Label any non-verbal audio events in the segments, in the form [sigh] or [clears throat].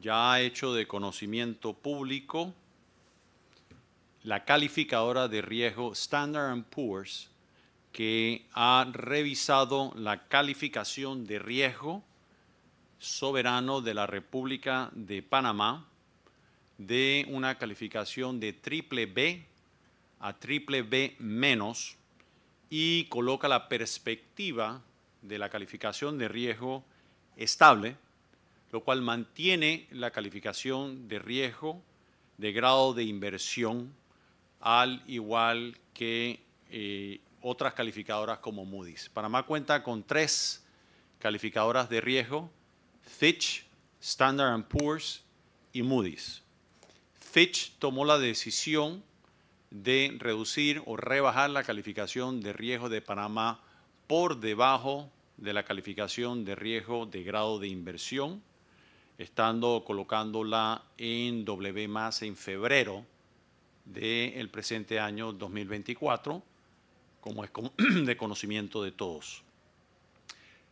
ya ha hecho de conocimiento público la calificadora de riesgo Standard Poor's, que ha revisado la calificación de riesgo soberano de la República de Panamá de una calificación de triple B a triple B menos y coloca la perspectiva de la calificación de riesgo estable lo cual mantiene la calificación de riesgo de grado de inversión al igual que eh, otras calificadoras como Moody's. Panamá cuenta con tres calificadoras de riesgo, Fitch, Standard Poor's y Moody's. Fitch tomó la decisión de reducir o rebajar la calificación de riesgo de Panamá por debajo de la calificación de riesgo de grado de inversión estando colocándola en W más en febrero del presente año 2024, como es [clears throat] de conocimiento de todos.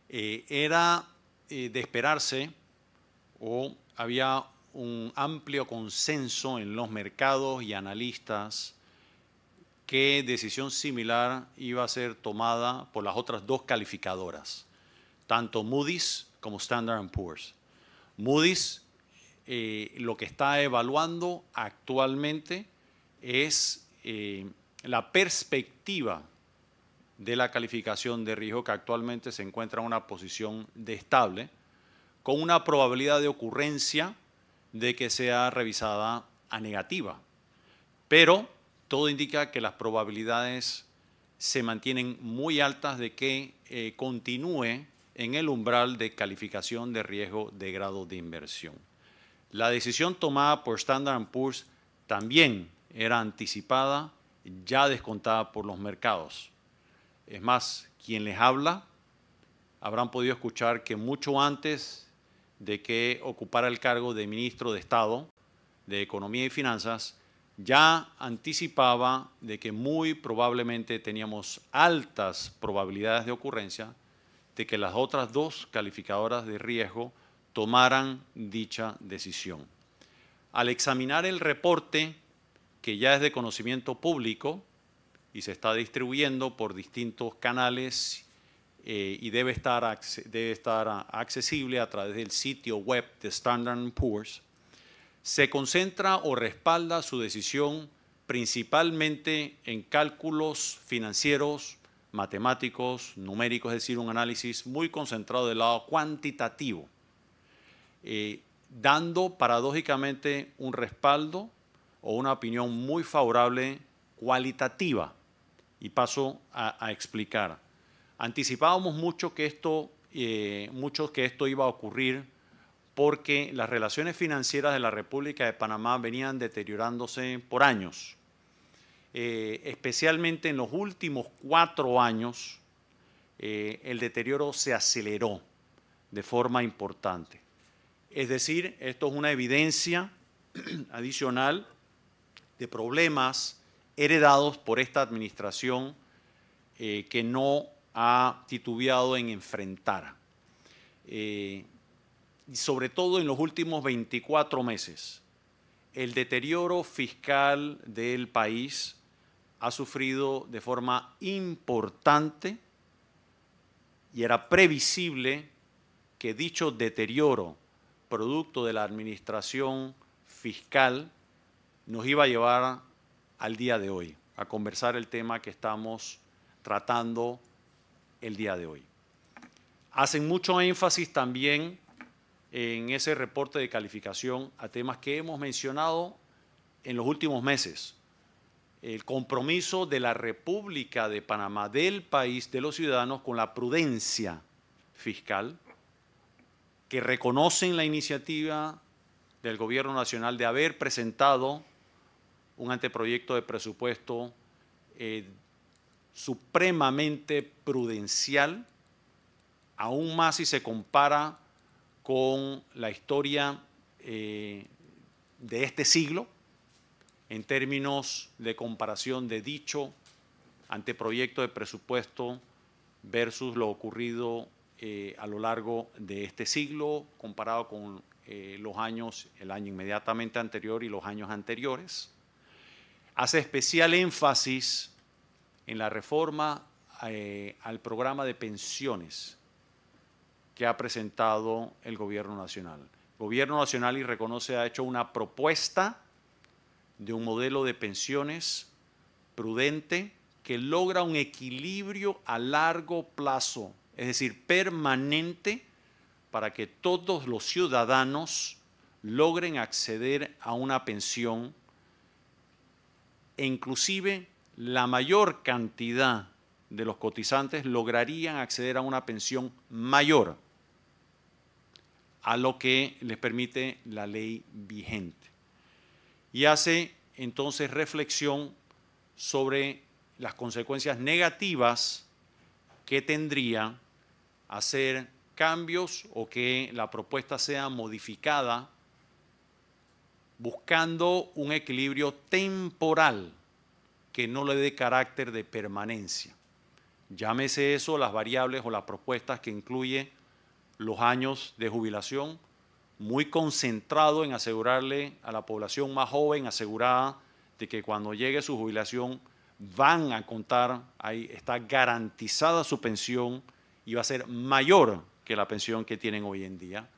Eh, era eh, de esperarse o había un amplio consenso en los mercados y analistas que decisión similar iba a ser tomada por las otras dos calificadoras, tanto Moody's como Standard Poor's. Moody's eh, lo que está evaluando actualmente es eh, la perspectiva de la calificación de riesgo que actualmente se encuentra en una posición de estable, con una probabilidad de ocurrencia de que sea revisada a negativa. Pero todo indica que las probabilidades se mantienen muy altas de que eh, continúe en el umbral de calificación de riesgo de grado de inversión. La decisión tomada por Standard Poor's también era anticipada, ya descontada por los mercados. Es más, quien les habla habrán podido escuchar que mucho antes de que ocupara el cargo de ministro de Estado de Economía y Finanzas, ya anticipaba de que muy probablemente teníamos altas probabilidades de ocurrencia de que las otras dos calificadoras de riesgo tomaran dicha decisión. Al examinar el reporte, que ya es de conocimiento público y se está distribuyendo por distintos canales eh, y debe estar, debe estar accesible a través del sitio web de Standard Poor's, se concentra o respalda su decisión principalmente en cálculos financieros matemáticos, numéricos, es decir, un análisis muy concentrado del lado cuantitativo, eh, dando paradójicamente un respaldo o una opinión muy favorable cualitativa. Y paso a, explicar. Anticipábamos mucho que esto, eh, mucho que esto iba a ocurrir porque las relaciones financieras de la República de Panamá venían deteriorándose por años eh, especialmente en los últimos cuatro años, eh, el deterioro se aceleró de forma importante. Es decir, esto es una evidencia [clears throat] adicional de problemas heredados por esta administración eh, que no ha titubeado en enfrentar. y sobre todo en los últimos 24 meses, el deterioro fiscal del país ha sufrido de forma importante y era previsible que dicho deterioro producto de la administración fiscal nos iba a llevar al día de hoy, a conversar el tema que estamos tratando el día de hoy. Hacen mucho énfasis también en ese reporte de calificación a temas que hemos mencionado en los últimos meses, el compromiso de la República de Panamá, del país, de los ciudadanos, con la prudencia fiscal, que reconocen la iniciativa del Gobierno Nacional de haber presentado un anteproyecto de presupuesto eh, supremamente prudencial, aún más si se compara con la historia eh, de este siglo, en términos de comparación de dicho anteproyecto de presupuesto versus lo ocurrido eh, a lo largo de este siglo comparado con eh, los años, el año inmediatamente anterior y los años anteriores. Hace especial énfasis en la reforma eh, al programa de pensiones que ha presentado el Gobierno Nacional. El Gobierno Nacional, y reconoce, ha hecho una propuesta de un modelo de pensiones prudente que logra un equilibrio a largo plazo, es decir, permanente, para que todos los ciudadanos logren acceder a una pensión e inclusive la mayor cantidad de los cotizantes lograrían acceder a una pensión mayor a lo que les permite la ley vigente y hace entonces reflexión sobre las consecuencias negativas que tendría hacer cambios o que la propuesta sea modificada buscando un equilibrio temporal que no le dé carácter de permanencia. Llámese eso las variables o las propuestas que incluye los años de jubilación, muy concentrado en asegurarle a la población más joven asegurada de que cuando llegue su jubilación van a contar, ahí está garantizada su pensión y va a ser mayor que la pensión que tienen hoy en día.